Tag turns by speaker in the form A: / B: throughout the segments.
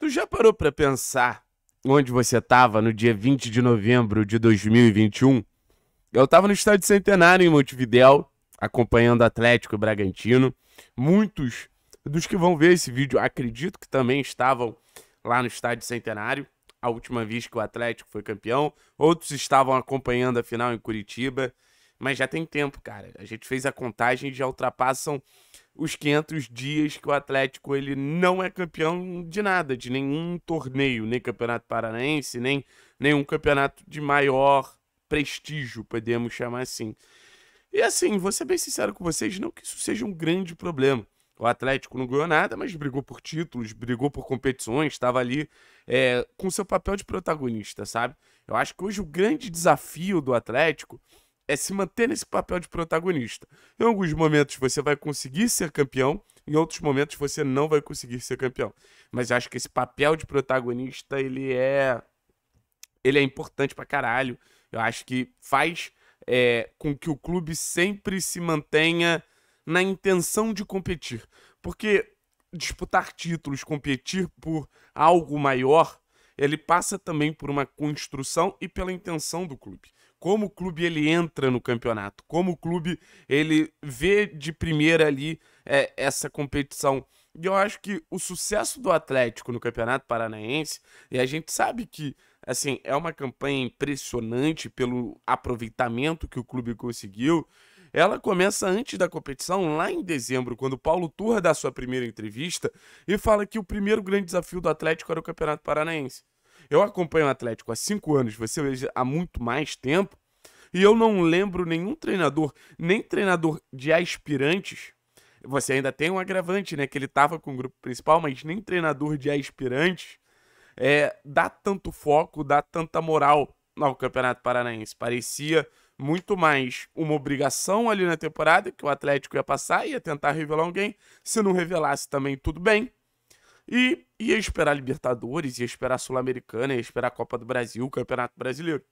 A: Tu já parou para pensar onde você estava no dia 20 de novembro de 2021? Eu estava no estádio Centenário em Montevidéu, acompanhando Atlético e Bragantino. Muitos dos que vão ver esse vídeo, acredito que também estavam lá no estádio Centenário, a última vez que o Atlético foi campeão. Outros estavam acompanhando a final em Curitiba. Mas já tem tempo, cara. A gente fez a contagem e já ultrapassam os 500 dias que o Atlético ele não é campeão de nada, de nenhum torneio, nem Campeonato Paranaense, nem nenhum campeonato de maior prestígio, podemos chamar assim. E assim, vou ser bem sincero com vocês, não que isso seja um grande problema. O Atlético não ganhou nada, mas brigou por títulos, brigou por competições, estava ali é, com seu papel de protagonista, sabe? Eu acho que hoje o grande desafio do Atlético é se manter nesse papel de protagonista. Em alguns momentos você vai conseguir ser campeão, em outros momentos você não vai conseguir ser campeão. Mas acho que esse papel de protagonista, ele é ele é importante pra caralho. Eu acho que faz é, com que o clube sempre se mantenha na intenção de competir. Porque disputar títulos, competir por algo maior, ele passa também por uma construção e pela intenção do clube. Como o clube ele entra no campeonato, como o clube ele vê de primeira ali é, essa competição. E eu acho que o sucesso do Atlético no Campeonato Paranaense, e a gente sabe que assim, é uma campanha impressionante pelo aproveitamento que o clube conseguiu ela começa antes da competição, lá em dezembro, quando Paulo Turra dá sua primeira entrevista e fala que o primeiro grande desafio do Atlético era o Campeonato Paranaense. Eu acompanho o Atlético há cinco anos, você veja há muito mais tempo, e eu não lembro nenhum treinador, nem treinador de aspirantes. Você ainda tem um agravante, né? Que ele estava com o grupo principal, mas nem treinador de aspirantes é, dá tanto foco, dá tanta moral ao Campeonato Paranaense. Parecia muito mais uma obrigação ali na temporada, que o Atlético ia passar, ia tentar revelar alguém. Se não revelasse também, tudo bem. E ia esperar Libertadores, ia esperar Sul-Americana, ia esperar Copa do Brasil, Campeonato Brasileiro.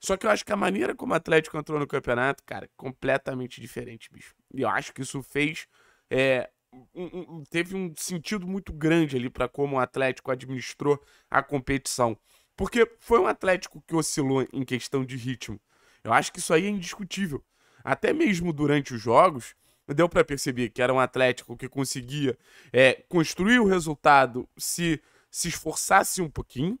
A: Só que eu acho que a maneira como o Atlético entrou no campeonato, cara, é completamente diferente, bicho. E eu acho que isso fez. É, um, um, teve um sentido muito grande ali para como o Atlético administrou a competição. Porque foi um Atlético que oscilou em questão de ritmo eu acho que isso aí é indiscutível. Até mesmo durante os jogos, deu para perceber que era um Atlético que conseguia é, construir o resultado se se esforçasse um pouquinho.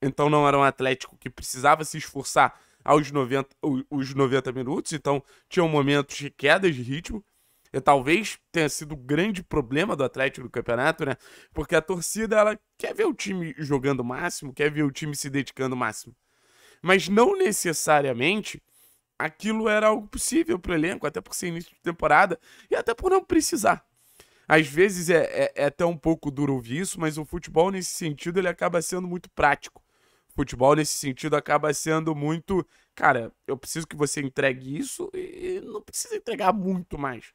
A: Então não era um Atlético que precisava se esforçar aos 90, os 90 minutos. Então tinham momentos de quedas de ritmo. E talvez tenha sido o grande problema do Atlético do campeonato, né? Porque a torcida ela quer ver o time jogando o máximo, quer ver o time se dedicando o máximo. Mas não necessariamente aquilo era algo possível para o elenco, até por ser início de temporada e até por não precisar. Às vezes é, é, é até um pouco duro ouvir isso, mas o futebol nesse sentido ele acaba sendo muito prático. O futebol nesse sentido acaba sendo muito, cara, eu preciso que você entregue isso e não precisa entregar muito mais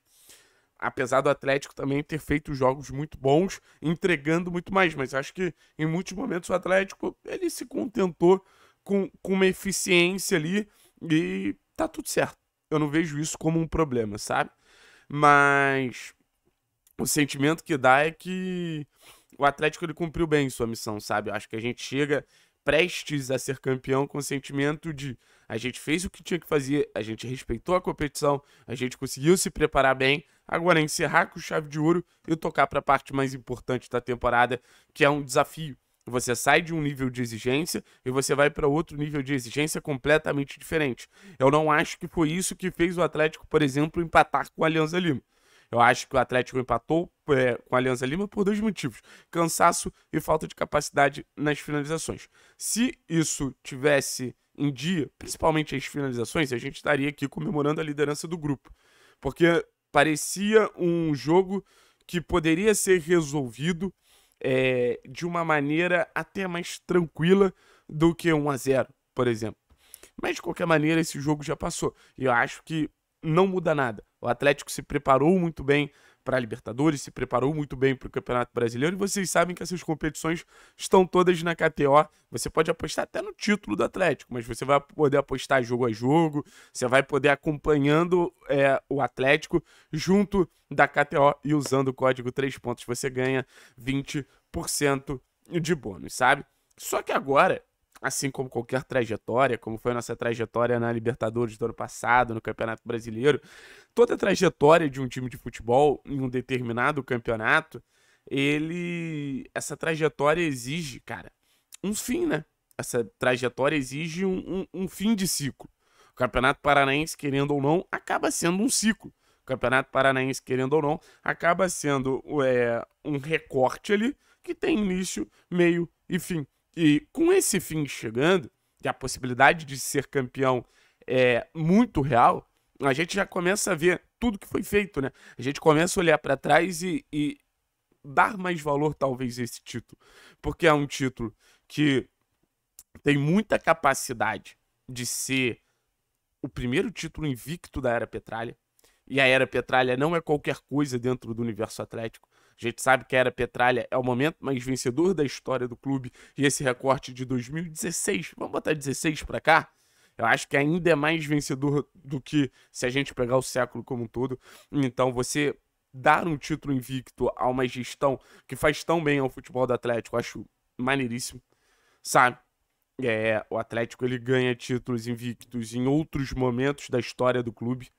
A: apesar do Atlético também ter feito jogos muito bons, entregando muito mais, mas acho que em muitos momentos o Atlético ele se contentou com, com uma eficiência ali e tá tudo certo. Eu não vejo isso como um problema, sabe? Mas o sentimento que dá é que o Atlético ele cumpriu bem sua missão, sabe? Eu acho que a gente chega prestes a ser campeão com o sentimento de a gente fez o que tinha que fazer, a gente respeitou a competição, a gente conseguiu se preparar bem, agora é encerrar com chave de ouro e tocar para a parte mais importante da temporada, que é um desafio você sai de um nível de exigência e você vai para outro nível de exigência completamente diferente. Eu não acho que foi isso que fez o Atlético, por exemplo, empatar com o Alianza Lima. Eu acho que o Atlético empatou é, com a Alianza Lima por dois motivos: cansaço e falta de capacidade nas finalizações. Se isso tivesse em dia, principalmente as finalizações, a gente estaria aqui comemorando a liderança do grupo. Porque parecia um jogo que poderia ser resolvido é, de uma maneira até mais tranquila do que 1 a 0 por exemplo. Mas de qualquer maneira, esse jogo já passou. E eu acho que não muda nada. O Atlético se preparou muito bem para a Libertadores, se preparou muito bem para o Campeonato Brasileiro e vocês sabem que essas competições estão todas na KTO. Você pode apostar até no título do Atlético, mas você vai poder apostar jogo a jogo, você vai poder acompanhando é, o Atlético junto da KTO e usando o código 3 pontos você ganha 20% de bônus, sabe? Só que agora assim como qualquer trajetória, como foi a nossa trajetória na Libertadores do ano passado, no Campeonato Brasileiro, toda trajetória de um time de futebol em um determinado campeonato, ele essa trajetória exige, cara, um fim, né? Essa trajetória exige um, um, um fim de ciclo. O Campeonato Paranaense, querendo ou não, acaba sendo um ciclo. O Campeonato Paranaense, querendo ou não, acaba sendo é, um recorte ali que tem início, meio e fim. E com esse fim chegando, e a possibilidade de ser campeão é muito real, a gente já começa a ver tudo que foi feito, né? A gente começa a olhar para trás e, e dar mais valor, talvez, a esse título. Porque é um título que tem muita capacidade de ser o primeiro título invicto da Era Petralha. E a Era Petralha não é qualquer coisa dentro do universo atlético. A gente sabe que a Era Petralha é o momento mais vencedor da história do clube e esse recorte de 2016, vamos botar 16 para cá, eu acho que ainda é mais vencedor do que se a gente pegar o século como um todo. Então você dar um título invicto a uma gestão que faz tão bem ao futebol do Atlético, acho maneiríssimo, sabe? É, o Atlético ele ganha títulos invictos em outros momentos da história do clube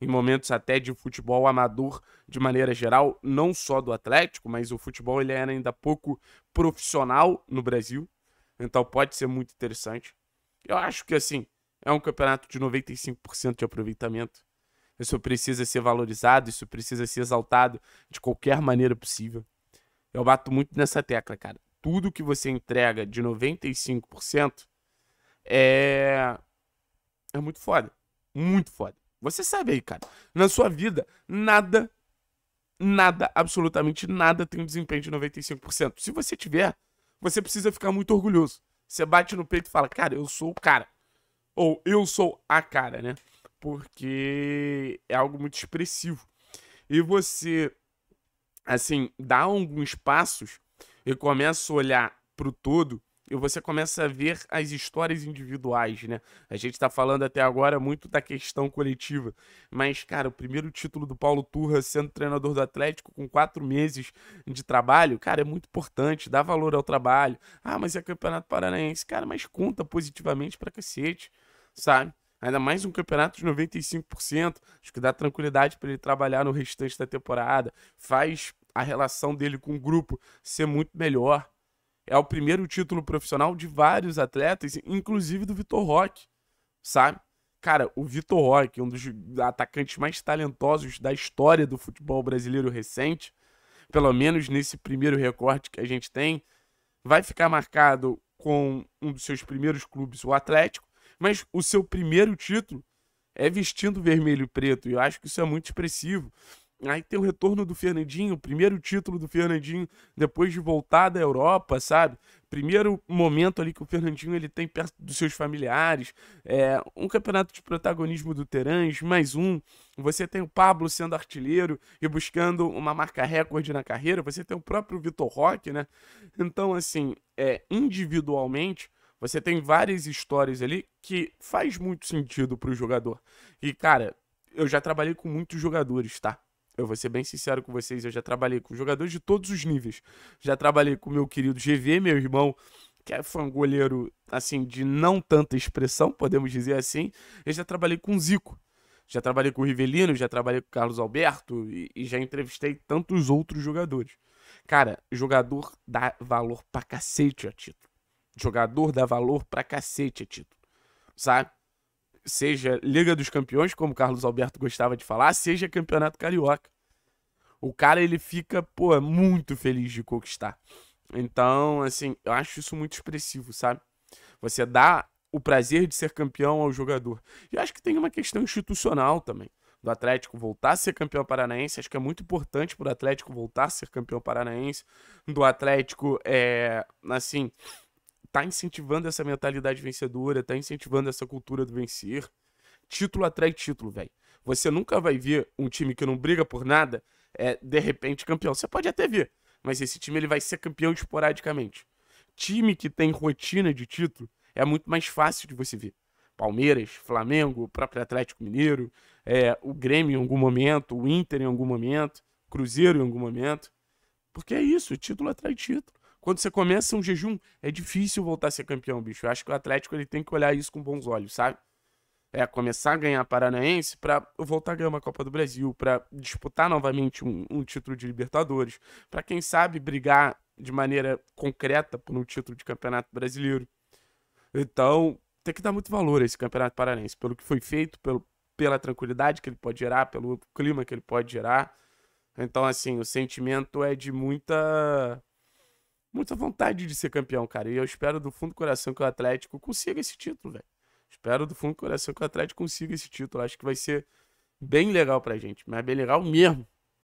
A: em momentos até de futebol amador de maneira geral, não só do Atlético, mas o futebol ele era é ainda pouco profissional no Brasil. Então pode ser muito interessante. Eu acho que assim, é um campeonato de 95% de aproveitamento. Isso precisa ser valorizado, isso precisa ser exaltado de qualquer maneira possível. Eu bato muito nessa tecla, cara. Tudo que você entrega de 95% é é muito foda. Muito foda. Você sabe aí, cara. Na sua vida, nada, nada, absolutamente nada tem um desempenho de 95%. Se você tiver, você precisa ficar muito orgulhoso. Você bate no peito e fala, cara, eu sou o cara. Ou eu sou a cara, né? Porque é algo muito expressivo. E você, assim, dá alguns passos e começa a olhar pro todo e você começa a ver as histórias individuais, né? A gente tá falando até agora muito da questão coletiva, mas, cara, o primeiro título do Paulo Turra sendo treinador do Atlético com quatro meses de trabalho, cara, é muito importante, dá valor ao trabalho. Ah, mas é Campeonato Paranaense, cara, mas conta positivamente pra cacete, sabe? Ainda mais um campeonato de 95%, acho que dá tranquilidade para ele trabalhar no restante da temporada, faz a relação dele com o grupo ser muito melhor, é o primeiro título profissional de vários atletas, inclusive do Vitor Roque, sabe? Cara, o Vitor Roque, um dos atacantes mais talentosos da história do futebol brasileiro recente, pelo menos nesse primeiro recorte que a gente tem, vai ficar marcado com um dos seus primeiros clubes, o Atlético, mas o seu primeiro título é vestindo vermelho e preto, e eu acho que isso é muito expressivo. Aí tem o retorno do Fernandinho, o primeiro título do Fernandinho depois de voltar da Europa, sabe? Primeiro momento ali que o Fernandinho ele tem perto dos seus familiares. É, um campeonato de protagonismo do Terãs, mais um. Você tem o Pablo sendo artilheiro e buscando uma marca recorde na carreira. Você tem o próprio Vitor Roque, né? Então, assim, é, individualmente, você tem várias histórias ali que faz muito sentido para o jogador. E, cara, eu já trabalhei com muitos jogadores, tá? eu vou ser bem sincero com vocês, eu já trabalhei com jogadores de todos os níveis. Já trabalhei com meu querido GV, meu irmão, que é foi um goleiro, assim, de não tanta expressão, podemos dizer assim. Eu já trabalhei com Zico, já trabalhei com o Rivelino, já trabalhei com o Carlos Alberto e, e já entrevistei tantos outros jogadores. Cara, jogador dá valor pra cacete a título. Jogador dá valor pra cacete a título, sabe? seja Liga dos Campeões, como Carlos Alberto gostava de falar, seja Campeonato Carioca. O cara ele fica, pô, é muito feliz de conquistar. Então, assim, eu acho isso muito expressivo, sabe? Você dá o prazer de ser campeão ao jogador. E acho que tem uma questão institucional também do Atlético voltar a ser campeão paranaense. Acho que é muito importante para o Atlético voltar a ser campeão paranaense. Do Atlético, é, assim, tá incentivando essa mentalidade vencedora, tá incentivando essa cultura do vencer. Título atrai título, velho. Você nunca vai ver um time que não briga por nada, é, de repente campeão. Você pode até ver, mas esse time ele vai ser campeão esporadicamente. Time que tem rotina de título é muito mais fácil de você ver. Palmeiras, Flamengo, o próprio Atlético Mineiro, é, o Grêmio em algum momento, o Inter em algum momento, Cruzeiro em algum momento. Porque é isso, título atrai título. Quando você começa um jejum, é difícil voltar a ser campeão, bicho. Eu acho que o Atlético ele tem que olhar isso com bons olhos, sabe? É começar a ganhar Paranaense para voltar a ganhar uma Copa do Brasil, para disputar novamente um, um título de Libertadores, para quem sabe brigar de maneira concreta por um título de Campeonato Brasileiro. Então, tem que dar muito valor a esse Campeonato Paranaense, pelo que foi feito, pelo, pela tranquilidade que ele pode gerar, pelo clima que ele pode gerar. Então, assim, o sentimento é de muita muita vontade de ser campeão, cara. E eu espero do fundo do coração que o Atlético consiga esse título, velho. Espero do fundo do coração que o Atlético consiga esse título. Acho que vai ser bem legal pra gente, mas bem legal mesmo.